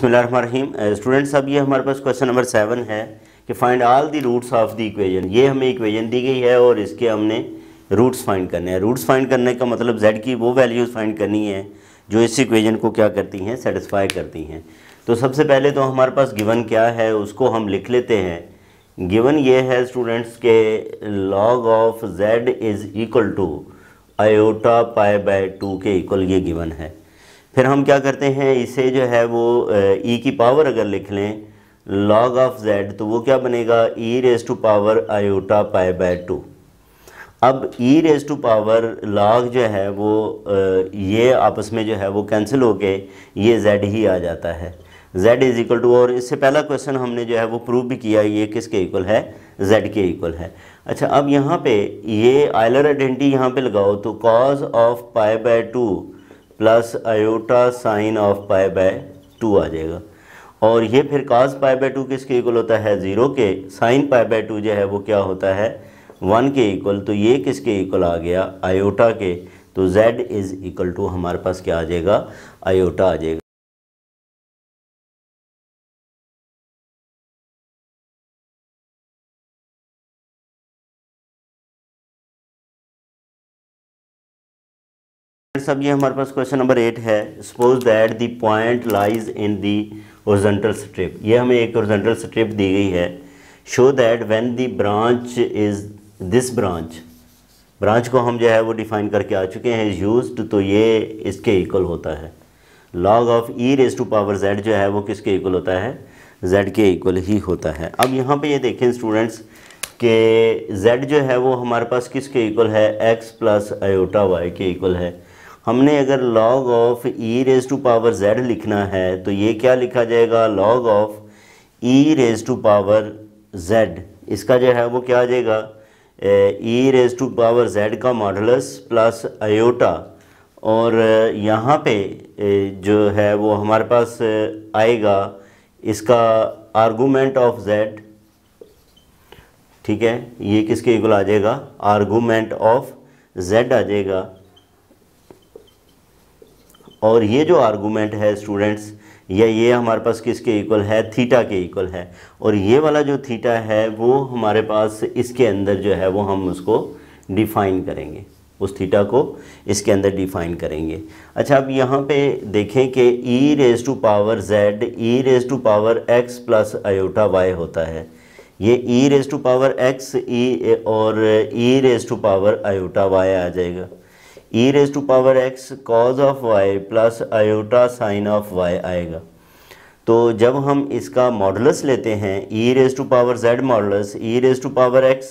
बसमीम स्टूडेंट्स अब ये हमारे पास क्वेश्चन नंबर सेवन है कि find all the roots of the equation ये हमें इक्वेजन दी गई है और इसके हमने रूट्स फाइंड करने हैं रूट्स फाइंड करने का मतलब जेड की वो वैल्यूज़ फाइंड करनी है जो इस इक्वेजन को क्या करती हैं सेटिस्फाई करती हैं तो सबसे पहले तो हमारे पास गिवन क्या है उसको हम लिख लेते हैं गिवन ये है स्टूडेंट्स के log of Z is equal to iota pi by two के इक्वल ये गिवन है फिर हम क्या करते हैं इसे जो है वो ई e की पावर अगर लिख लें लॉग ऑफ जेड तो वो क्या बनेगा e raise to power iota pi by two अब e raise to power log जो है वो ये आपस में जो है वो कैंसिल होके ये जेड ही आ जाता है जेड इज़ इक्वल टू और इससे पहला क्वेश्चन हमने जो है वो प्रूव भी किया ये किसके इक्वल है जेड के इक्वल है अच्छा अब यहाँ पे ये आयलर आइडेंटिटी यहाँ पे लगाओ तो cos of pi by two plus iota sine of pi by two आ जाएगा और ये फिर काज पाए बाय टू किसके इक्वल होता है ज़ीरो के साइन पाए बाय टू जो है वो क्या होता है वन के इक्वल तो ये किसके इक्वल आ गया आयोटा के तो जेड इज़ इक्वल टू हमारे पास क्या आ जाएगा आयोटा आ जाएगा सब ये हमारे पास क्वेश्चन नंबर एट है suppose that the point lies in the horizontal strip ये हमें एक ओरिजेंटल स्ट्रिप दी गई है show that when the branch is this branch branch को हम जो है वो डिफाइन करके आ चुके हैं यूज तो ये इसके इक्वल होता है log of e raise to power Z जो है वो किसके इक्वल होता है जेड के इक्वल ही होता है अब यहाँ पे ये देखें स्टूडेंट्स के जेड जो है वो हमारे पास किसके इक्वल है एक्स प्लस आयोटा वाई के इक्वल है हमने अगर log of e raise to power Z लिखना है तो ये क्या लिखा जाएगा log of e raise to power Z इसका जो है वो क्या आ जाएगा e raise to power Z का मॉडलस प्लस अयोटा और यहाँ पे जो है वो हमारे पास आएगा इसका आर्गूमेंट ऑफ जेड ठीक है ये किसके इक्वल आ जाएगा आर्गूमेंट ऑफ जेड आ जाएगा और ये जो आर्गूमेंट है स्टूडेंट्स या ये हमारे पास किसके इक्वल है थीटा के इक्वल है और ये वाला जो थीटा है वो हमारे पास इसके अंदर जो है वो हम उसको डिफाइन करेंगे उस थीटा को इसके अंदर डिफाइन करेंगे अच्छा अब यहाँ पे देखें कि e raise to power Z e raise to power X plus iota Y होता है ये e raise to power X e और e raise to power iota Y आ जाएगा e raise to power X cos of Y plus iota sine of Y आएगा तो जब हम इसका मॉडलस लेते हैं e raise to power Z modulus e raise to power X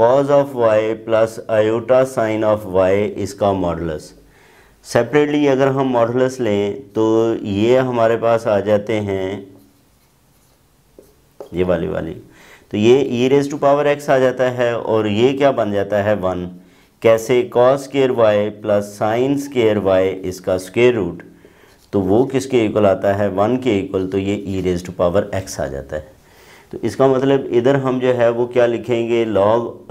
cos of Y plus iota sine of Y इसका modulus separately अगर हम मॉडलस लें तो ये हमारे पास आ जाते हैं ये वाली वाली तो ये e raise to power X आ जाता है और ये क्या बन जाता है वन कैसे cos square Y plus sines square Y इसका स्केयर रूट तो वो किसके इक्वल आता है वन के इक्वल तो ये e raise to power X आ जाता है तो इसका मतलब इधर हम जो है वो क्या लिखेंगे log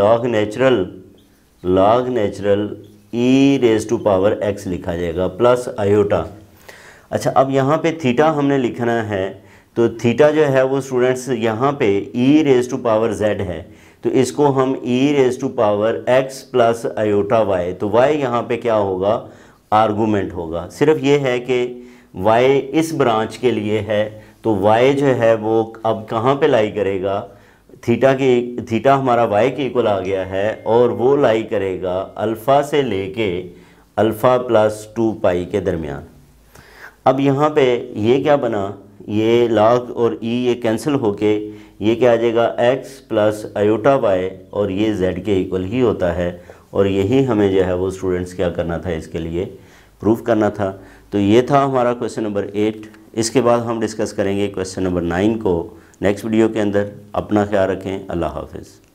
log natural log natural e raise to power X लिखा जाएगा प्लस आयोटा अच्छा अब यहाँ पे थीटा हमने लिखना है तो थीटा जो है वो स्टूडेंट्स यहाँ पे e raise to power Z है तो इसको हम e raise to power x plus iota Y तो y यहाँ पे क्या होगा आर्गूमेंट होगा सिर्फ ये है कि y इस ब्रांच के लिए है तो y जो है वो अब कहाँ पे लाई करेगा थीटा के थीटा हमारा y के इक्वल आ गया है और वो लाई करेगा अल्फ़ा से लेके अल्फ़ा प्लस टू पाई के दरमियान अब यहाँ पे ये क्या बना ये लॉग और ई ये कैंसिल होके ये क्या आ जाएगा एक्स प्लस अयोटा वाई और ये जेड के इक्वल ही होता है और यही हमें जो है वो स्टूडेंट्स क्या करना था इसके लिए प्रूफ करना था तो ये था हमारा क्वेश्चन नंबर एट इसके बाद हम डिस्कस करेंगे क्वेश्चन नंबर नाइन को नेक्स्ट वीडियो के अंदर अपना ख्याल रखें अल्लाह हाफिज़